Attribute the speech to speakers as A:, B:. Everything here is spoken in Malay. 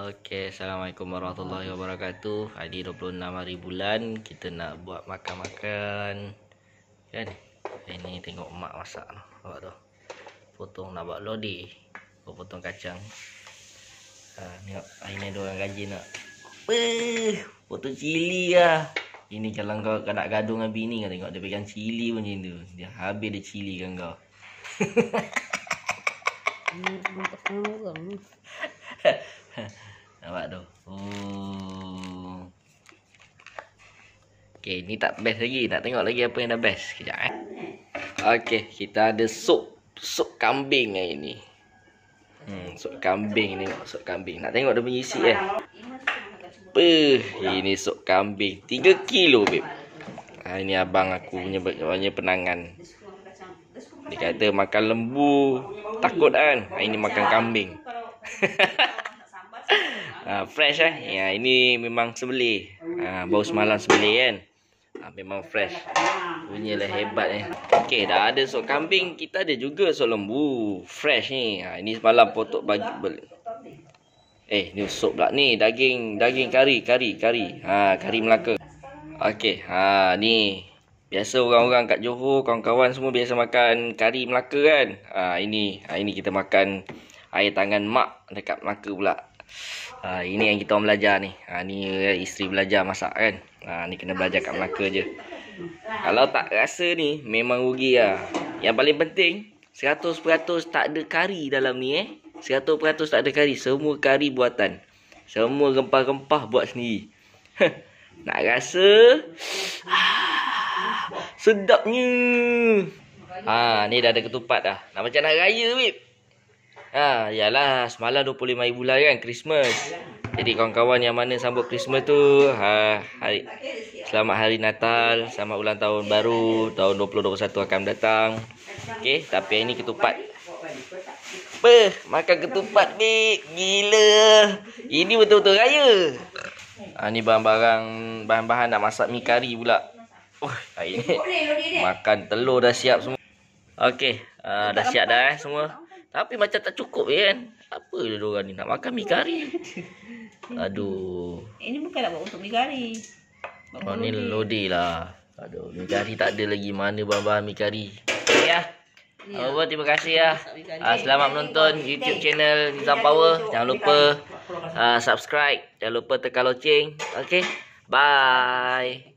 A: Okay, Assalamualaikum warahmatullahi wabarakatuh. Hari 26 hari bulan kita nak buat makan-makan. Kan? Ini tengok mak masak Apa tu? Potong nak buat lodi. potong kacang. Ha, tengok hari ni dua orang gaji nak. Eh, potong cili ah. Ini kalau kau kena gaduh dengan bini kau tengok dia pegang cili macam tu. Dia habis dia cili kan kau. Ini hmm, Nampak tu. Oh. Okey, ni tak best lagi. Nak tengok lagi apa yang dah best. Kejap eh. Okey, kita ada sup sup kambing hari ni. Hmm, sup kambing ni, sup kambing. Nak tengok dia punya isi eh. Puh, ini sup kambing 3 kilo beb. Ha, ah, ini abang aku punya banyaknya penangan. Dia kata makan lembu takut kan. Ha, ini makan kambing. Ah, fresh eh. Ya, ini memang sebeli. Uh, ah, bau semalam sebeli kan. Uh, memang fresh. Bunyilah hebat eh. Okey, dah ada sok kambing, kita ada juga sok lembu. Fresh ni. Uh, ini semalam potok bagi beli. Eh, ni sok pula ni. Daging, daging kari, kari, kari. Ha, kari Melaka. Okey, ha ni Biasa orang-orang kat Johor, kawan-kawan semua biasa makan kari Melaka kan. Ha, ini ha, ini kita makan air tangan mak dekat Melaka pula. Ha, ini yang kita orang belajar ni. Ha, ni isteri belajar masak kan. Ha, ni kena belajar kat Melaka je. Kalau tak rasa ni memang rugi lah. Yang paling penting 100% tak ada kari dalam ni eh. 100% tak ada kari. Semua kari buatan. Semua rempah-rempah buat sendiri. Nak rasa? Sedapnya. Ha, ni dah ada ketupat dah. Nak macam nak raya, Bip. Ha, yalah, semalam 25 ribu lah kan Christmas. Jadi kawan-kawan yang mana sambut Christmas tu, ha, hari, selamat hari Natal, selamat ulang tahun baru, tahun 2021 akan datang. Okey, tapi ini ketupat. Beh, makan ketupat ni gila. Ini betul-betul raya. Ha, ni bahan barang bahan-bahan nak masak mi kari pula. Oh, hari ni makan telur dah siap semua. Okey, uh, dah siap dah eh semua. Tapi macam tak cukup ya kan. Apa dia orang ni nak makan mi kari. Aduh. Ini bukan nak buat untuk mi kari. Bapak oh, lodi. ni lodi lah. Aduh, mi kari tak ada lagi mana bahan-bahan mi kari. Okay, ya. Ya. Oh, terima kasih ya. Uh, selamat ya, menonton ya, YouTube ya. channel Nizam Power. Jangan lupa uh, subscribe. Jangan lupa tekan loceng. Okay. Bye.